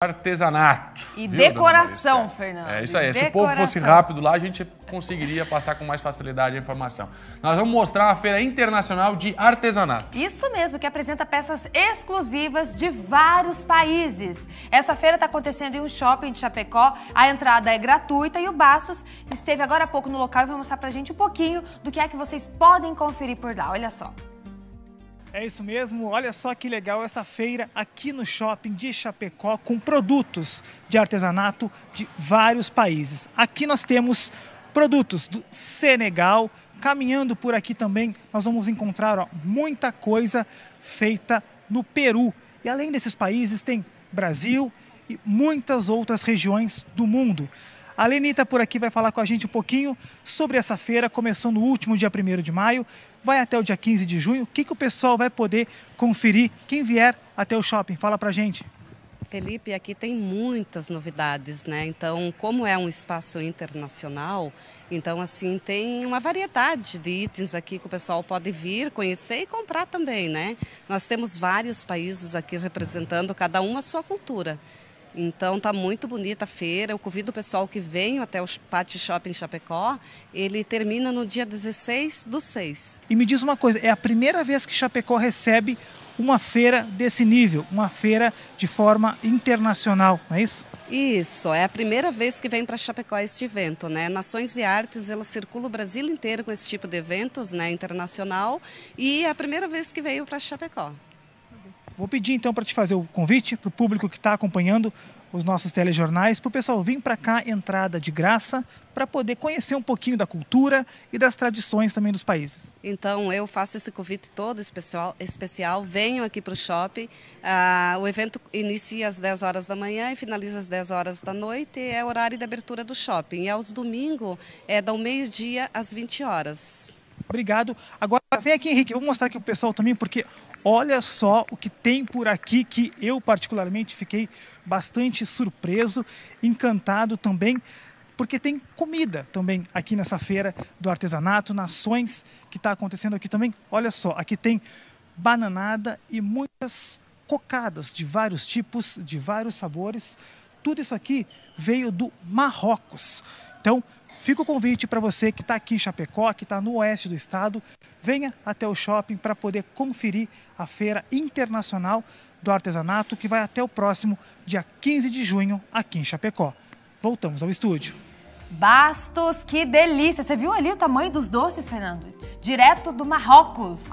artesanato. E viu, decoração, Fernando. É isso aí. Se o povo fosse rápido lá, a gente conseguiria passar com mais facilidade a informação. Nós vamos mostrar a Feira Internacional de Artesanato. Isso mesmo, que apresenta peças exclusivas de vários países. Essa feira está acontecendo em um shopping de Chapecó. A entrada é gratuita e o Bastos esteve agora há pouco no local e vai mostrar pra gente um pouquinho do que é que vocês podem conferir por lá. Olha só. É isso mesmo, olha só que legal essa feira aqui no shopping de Chapecó com produtos de artesanato de vários países. Aqui nós temos produtos do Senegal. Caminhando por aqui também, nós vamos encontrar ó, muita coisa feita no Peru. E além desses países, tem Brasil e muitas outras regiões do mundo. A Lenita por aqui, vai falar com a gente um pouquinho sobre essa feira, começou no último dia 1 de maio, vai até o dia 15 de junho. O que, que o pessoal vai poder conferir, quem vier até o shopping? Fala para gente. Felipe, aqui tem muitas novidades, né? Então, como é um espaço internacional, então assim tem uma variedade de itens aqui que o pessoal pode vir, conhecer e comprar também, né? Nós temos vários países aqui representando cada um a sua cultura. Então tá muito bonita a feira. Eu convido o pessoal que vem até o Pati Shopping Chapecó. Ele termina no dia 16 do 6. E me diz uma coisa, é a primeira vez que Chapecó recebe uma feira desse nível, uma feira de forma internacional, não é isso? Isso, é a primeira vez que vem para Chapecó este evento, né? Nações e Artes, ela circula o Brasil inteiro com esse tipo de eventos, né, internacional, e é a primeira vez que veio para Chapecó. Vou pedir então para te fazer o convite para o público que está acompanhando os nossos telejornais, para o pessoal vir para cá, entrada de graça, para poder conhecer um pouquinho da cultura e das tradições também dos países. Então, eu faço esse convite todo especial, especial venham aqui para o shopping. Ah, o evento inicia às 10 horas da manhã e finaliza às 10 horas da noite, é o horário de abertura do shopping. E aos domingos, é do meio-dia às 20 horas. Obrigado. Agora, vem aqui, Henrique, vou mostrar aqui o pessoal também, porque Olha só o que tem por aqui que eu particularmente fiquei bastante surpreso, encantado também, porque tem comida também aqui nessa feira do artesanato, nações que está acontecendo aqui também. Olha só, aqui tem bananada e muitas cocadas de vários tipos, de vários sabores. Tudo isso aqui veio do Marrocos. Então, Fica o convite para você que está aqui em Chapecó, que está no oeste do estado, venha até o shopping para poder conferir a Feira Internacional do Artesanato, que vai até o próximo dia 15 de junho aqui em Chapecó. Voltamos ao estúdio. Bastos, que delícia! Você viu ali o tamanho dos doces, Fernando? Direto do Marrocos.